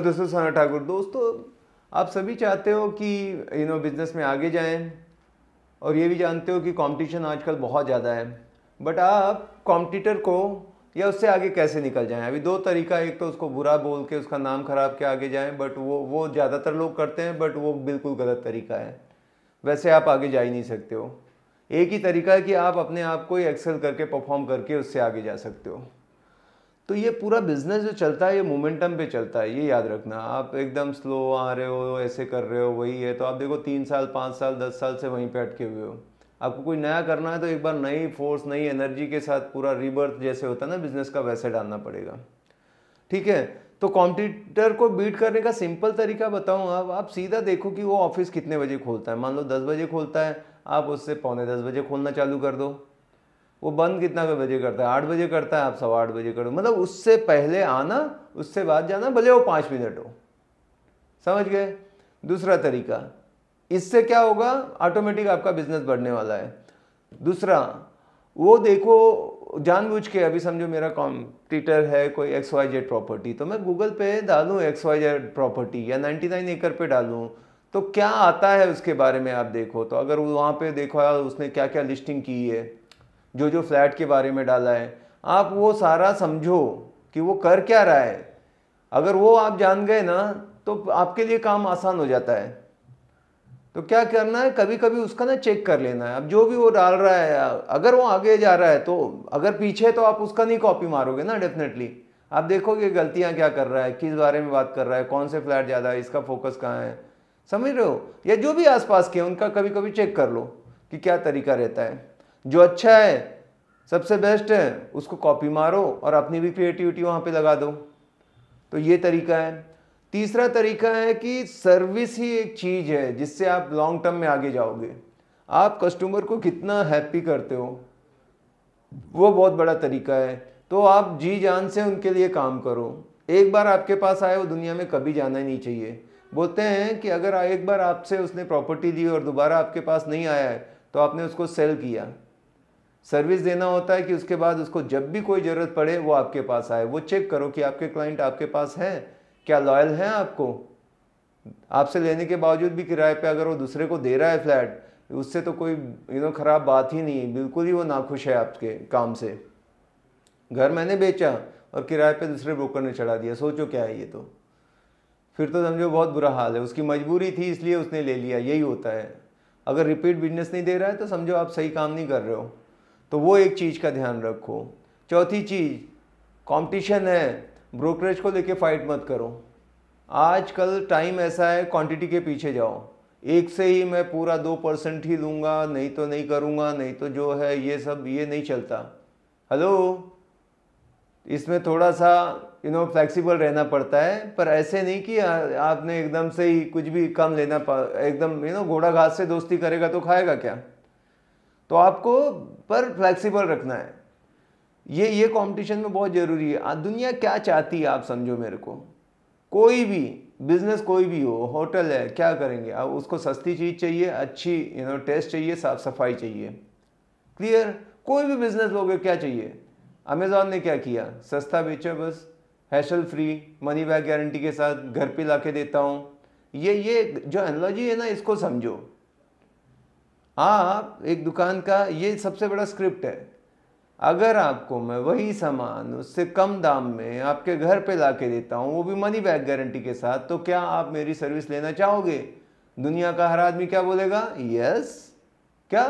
दोस्तों हाँ, सोना ठाकुर दोस्तों आप सभी चाहते हो कि यू नो बिज़नेस में आगे जाएं और ये भी जानते हो कि कंपटीशन आजकल बहुत ज़्यादा है बट आप कॉम्पिटिटर को या उससे आगे कैसे निकल जाएं अभी दो तरीका एक तो उसको बुरा बोल के उसका नाम खराब के आगे जाएं बट वो वो ज़्यादातर लोग करते हैं बट वो बिल्कुल गलत तरीका है वैसे आप आगे जा ही नहीं सकते हो एक ही तरीका है कि आप अपने आप को ही एक्सेल करके परफॉर्म करके उससे आगे जा सकते हो तो ये पूरा बिजनेस जो चलता है ये मोमेंटम पे चलता है ये याद रखना आप एकदम स्लो आ रहे हो ऐसे कर रहे हो वही है तो आप देखो तीन साल पाँच साल दस साल से वहीं पे अटके हुए हो आपको कोई नया करना है तो एक बार नई फोर्स नई एनर्जी के साथ पूरा रिबर्थ जैसे होता है ना बिजनेस का वैसे डालना पड़ेगा ठीक है तो कॉम्पिटिटर को बीट करने का सिंपल तरीका बताऊँ आप आप सीधा देखो कि वो ऑफिस कितने बजे खोलता है मान लो दस बजे खोलता है आप उससे पौने दस बजे खोलना चालू कर दो वो बंद कितना के बजे करता है आठ बजे करता है आप सवा आठ बजे करो मतलब उससे पहले आना उससे बाद जाना भले वो पाँच मिनट हो समझ गए दूसरा तरीका इससे क्या होगा ऑटोमेटिक आपका बिजनेस बढ़ने वाला है दूसरा वो देखो जानबूझ के अभी समझो मेरा कॉम्पिटिटर है कोई एक्स वाई जेड प्रॉपर्टी तो मैं गूगल पे डालूँ एक्स वाई जेड प्रॉपर्टी या 99 एकड़ पे डालूँ तो क्या आता है उसके बारे में आप देखो तो अगर वहाँ पे देखो उसने क्या क्या लिस्टिंग की है जो जो फ्लैट के बारे में डाला है आप वो सारा समझो कि वो कर क्या रहा है अगर वो आप जान गए ना तो आपके लिए काम आसान हो जाता है तो क्या करना है कभी कभी उसका ना चेक कर लेना है अब जो भी वो डाल रहा है अगर वो आगे जा रहा है तो अगर पीछे तो आप उसका नहीं कॉपी मारोगे ना डेफिनेटली आप देखोगे गलतियाँ क्या कर रहा है किस बारे में बात कर रहा है कौन से फ्लैट ज़्यादा है इसका फोकस कहाँ है समझ रहे हो या जो भी आसपास के उनका कभी कभी चेक कर लो कि क्या तरीका रहता है जो अच्छा है सबसे बेस्ट है उसको कॉपी मारो और अपनी भी क्रिएटिविटी वहाँ पे लगा दो तो ये तरीका है तीसरा तरीका है कि सर्विस ही एक चीज़ है जिससे आप लॉन्ग टर्म में आगे जाओगे आप कस्टमर को कितना हैप्पी करते हो वो बहुत बड़ा तरीका है तो आप जी जान से उनके लिए काम करो एक बार आपके पास आए वो दुनिया में कभी जाना ही नहीं चाहिए बोलते हैं कि अगर एक बार आपसे उसने प्रॉपर्टी दी और दोबारा आपके पास नहीं आया है तो आपने उसको सेल किया सर्विस देना होता है कि उसके बाद उसको जब भी कोई ज़रूरत पड़े वो आपके पास आए वो चेक करो कि आपके क्लाइंट आपके पास हैं क्या लॉयल हैं आपको आपसे लेने के बावजूद भी किराए पे अगर वो दूसरे को दे रहा है फ्लैट उससे तो कोई यू नो ख़राब बात ही नहीं बिल्कुल ही वो नाखुश है आपके काम से घर मैंने बेचा और किराए पे दूसरे ब्रोकर ने चढ़ा दिया सोचो क्या है ये तो फिर तो समझो बहुत बुरा हाल है उसकी मजबूरी थी इसलिए उसने ले लिया यही होता है अगर रिपीट बिजनेस नहीं दे रहा है तो समझो आप सही काम नहीं कर रहे हो तो वो एक चीज़ का ध्यान रखो चौथी चीज़ कंपटीशन है ब्रोकरेज को लेके फाइट मत करो आजकल टाइम ऐसा है क्वांटिटी के पीछे जाओ एक से ही मैं पूरा दो परसेंट ही लूँगा नहीं तो नहीं करूँगा नहीं तो जो है ये सब ये नहीं चलता हेलो इसमें थोड़ा सा यू नो फ्लेक्सिबल रहना पड़ता है पर ऐसे नहीं कि आपने एकदम से ही कुछ भी कम लेना एकदम यू नो घोड़ा घास से दोस्ती करेगा तो खाएगा क्या तो आपको पर फ्लेक्सिबल रखना है ये ये कंपटीशन में बहुत ज़रूरी है दुनिया क्या चाहती है आप समझो मेरे को कोई भी बिजनेस कोई भी हो होटल है क्या करेंगे अब उसको सस्ती चीज़ चाहिए अच्छी यू नो टेस्ट चाहिए साफ सफाई चाहिए क्लियर कोई भी बिजनेस लोगे क्या चाहिए अमेज़ॉन ने क्या किया सस्ता बेचा बस hassle free money back guarantee के साथ घर पे ला के देता हूँ ये ये जो एनोलॉजी है ना इसको समझो आप एक दुकान का ये सबसे बड़ा स्क्रिप्ट है अगर आपको मैं वही सामान उससे कम दाम में आपके घर पे ला के देता हूँ वो भी मनी बैग गारंटी के साथ तो क्या आप मेरी सर्विस लेना चाहोगे दुनिया का हर आदमी क्या बोलेगा यस क्या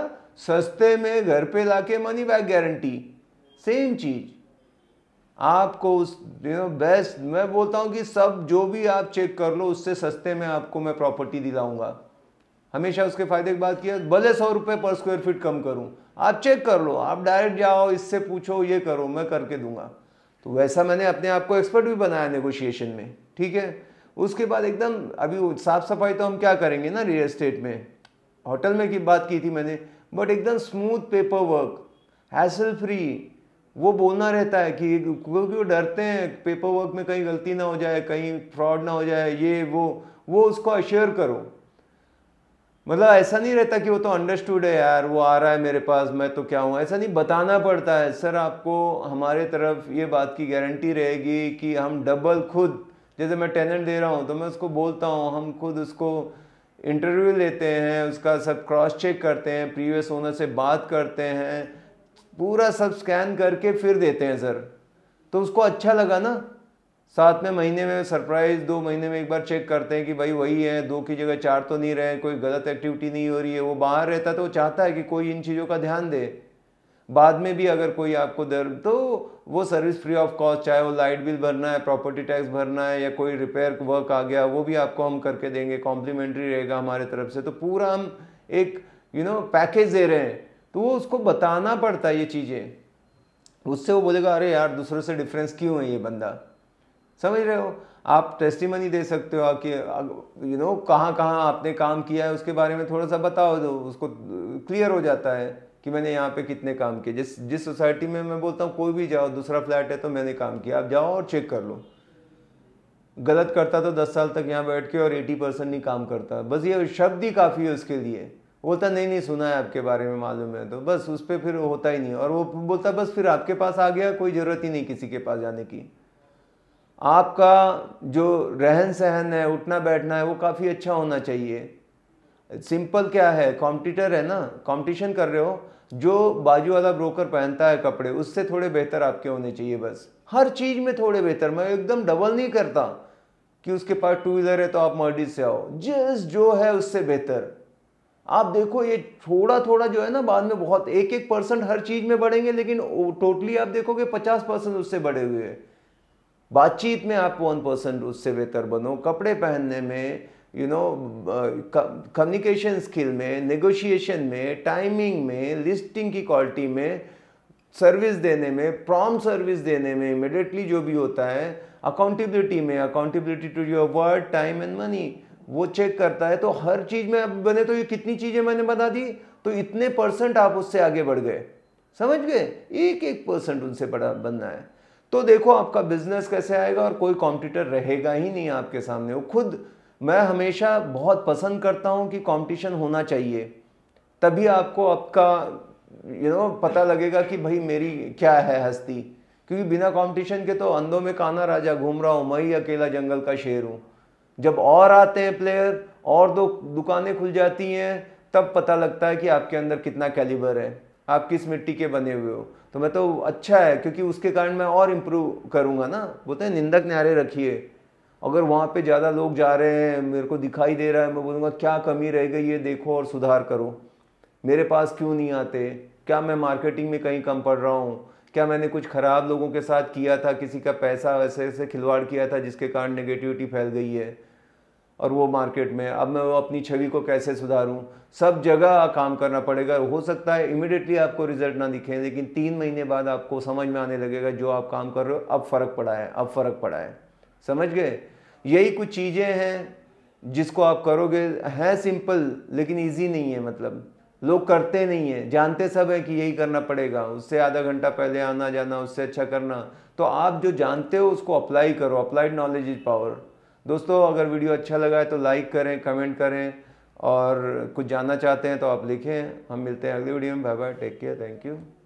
सस्ते में घर पे ला के मनी बैग गारंटी सेम चीज़ आपको उस यू नो बेस्ट मैं बोलता हूँ कि सब जो भी आप चेक कर लो उससे सस्ते में आपको मैं प्रॉपर्टी दिलाऊंगा हमेशा उसके फायदे की बात किया भले सौ रुपये पर स्क्वायर फीट कम करूँ आप चेक कर लो आप डायरेक्ट जाओ इससे पूछो ये करो मैं करके दूंगा तो वैसा मैंने अपने आप को एक्सपर्ट भी बनाया नेगोशिएशन में ठीक है उसके बाद एकदम अभी साफ़ सफाई तो हम क्या करेंगे ना रियल इस्टेट में होटल में की बात की थी मैंने बट एकदम smooth paper work hassle free वो बोलना रहता है कि क्योंकि वो डरते हैं पेपर वर्क में कहीं गलती ना हो जाए कहीं फ्रॉड ना हो जाए ये वो वो उसको अश्योर करो मतलब ऐसा नहीं रहता कि वो तो अंडरस्टूड है यार वो आ रहा है मेरे पास मैं तो क्या हूँ ऐसा नहीं बताना पड़ता है सर आपको हमारे तरफ ये बात की गारंटी रहेगी कि हम डबल खुद जैसे मैं टेनेंट दे रहा हूँ तो मैं उसको बोलता हूँ हम खुद उसको इंटरव्यू लेते हैं उसका सब क्रॉस चेक करते हैं प्रीवियस ओनर से बात करते हैं पूरा सब स्कैन करके फिर देते हैं सर तो उसको अच्छा लगा ना साथ में महीने में सरप्राइज दो महीने में एक बार चेक करते हैं कि भाई वही है दो की जगह चार तो नहीं रहे कोई गलत एक्टिविटी नहीं हो रही है वो बाहर रहता है तो वो चाहता है कि कोई इन चीज़ों का ध्यान दे बाद में भी अगर कोई आपको दर तो वो सर्विस फ्री ऑफ कॉस्ट चाहे वो लाइट बिल भरना है प्रॉपर्टी टैक्स भरना है या कोई रिपेयर वर्क आ गया वो भी आपको हम करके देंगे कॉम्प्लीमेंट्री रहेगा हमारे तरफ से तो पूरा हम एक यू नो पैकेज दे रहे हैं तो वो उसको बताना पड़ता है ये चीज़ें उससे वो बोलेगा अरे यार दूसरों से डिफरेंस क्यों है ये बंदा समझ रहे हो आप टेस्टिमनी दे सकते हो कि यू नो कहाँ कहाँ आपने काम किया है उसके बारे में थोड़ा सा बताओ दो तो उसको क्लियर हो जाता है कि मैंने यहाँ पे कितने काम किए जिस जिस सोसाइटी में मैं बोलता हूँ कोई भी जाओ दूसरा फ्लैट है तो मैंने काम किया आप जाओ और चेक कर लो गलत करता तो दस साल तक यहाँ बैठ के और एटी परसेंट नहीं काम करता बस ये शब्द ही काफ़ी है उसके लिए बोलता नहीं नहीं सुना है आपके बारे में मालूम है तो बस उस पर फिर होता ही नहीं और वो बोलता बस फिर आपके पास आ गया कोई ज़रूरत ही नहीं किसी के पास जाने की आपका जो रहन सहन है उठना बैठना है वो काफ़ी अच्छा होना चाहिए सिंपल क्या है कॉम्पिटिटर है ना कॉम्पिटिशन कर रहे हो जो बाजू वाला ब्रोकर पहनता है कपड़े उससे थोड़े बेहतर आपके होने चाहिए बस हर चीज़ में थोड़े बेहतर मैं एकदम डबल नहीं करता कि उसके पास टू व्हीलर है तो आप मर्डीज से आओ जिस जो है उससे बेहतर आप देखो ये थोड़ा थोड़ा जो है ना बाद में बहुत एक एक परसेंट हर चीज़ में बढ़ेंगे लेकिन टोटली आप देखोगे पचास परसेंट उससे बढ़े हुए हैं बातचीत में आप वन परसेंट उससे बेहतर बनो कपड़े पहनने में यू नो कम्युनिकेशन स्किल में नेगोशिएशन में टाइमिंग में लिस्टिंग की क्वालिटी में सर्विस देने में प्रॉम सर्विस देने में इमिडिएटली जो भी होता है अकाउंटेबिलिटी में accountability to your word time and money वो चेक करता है तो हर चीज़ में अब बने तो ये कितनी चीज़ें मैंने बता दी तो इतने परसेंट आप उससे आगे बढ़ गए समझ गए एक एक परसेंट उनसे बड़ा बनना है तो देखो आपका बिजनेस कैसे आएगा और कोई कॉम्पिटिटर रहेगा ही नहीं आपके सामने वो खुद मैं हमेशा बहुत पसंद करता हूँ कि कंपटीशन होना चाहिए तभी आपको आपका यू नो पता लगेगा कि भाई मेरी क्या है हस्ती क्योंकि बिना कंपटीशन के तो अंधों में काना राजा घूम रहा हूँ मैं ही अकेला जंगल का शेर हूँ जब और आते हैं प्लेयर और दो दुकानें खुल जाती हैं तब पता लगता है कि आपके अंदर कितना कैलिबर है आप किस मिट्टी के बने हुए हो तो मैं तो अच्छा है क्योंकि उसके कारण मैं और इम्प्रूव करूँगा ना बोलते हैं निंदक न्यारे रखिए अगर वहाँ पे ज़्यादा लोग जा रहे हैं मेरे को दिखाई दे रहा है मैं बोलूँगा क्या कमी रह गई ये देखो और सुधार करो मेरे पास क्यों नहीं आते क्या मैं मार्केटिंग में कहीं कम पड़ रहा हूँ क्या मैंने कुछ ख़राब लोगों के साथ किया था किसी का पैसा वैसे ऐसे खिलवाड़ किया था जिसके कारण नेगेटिविटी फैल गई है और वो मार्केट में अब मैं वो अपनी छवि को कैसे सुधारूँ सब जगह काम करना पड़ेगा हो सकता है इमिडिएटली आपको रिजल्ट ना दिखे लेकिन तीन महीने बाद आपको समझ में आने लगेगा जो आप काम कर रहे हो अब फ़र्क पड़ा है अब फ़र्क पड़ा है समझ गए यही कुछ चीज़ें हैं जिसको आप करोगे हैं सिंपल लेकिन ईजी नहीं है मतलब लोग करते नहीं हैं जानते सब है कि यही करना पड़ेगा उससे आधा घंटा पहले आना जाना उससे अच्छा करना तो आप जो जानते हो उसको अप्लाई करो अप्लाइड नॉलेज इज पावर दोस्तों अगर वीडियो अच्छा लगा है तो लाइक करें कमेंट करें और कुछ जानना चाहते हैं तो आप लिखें हम मिलते हैं अगले वीडियो में bye bye take care thank you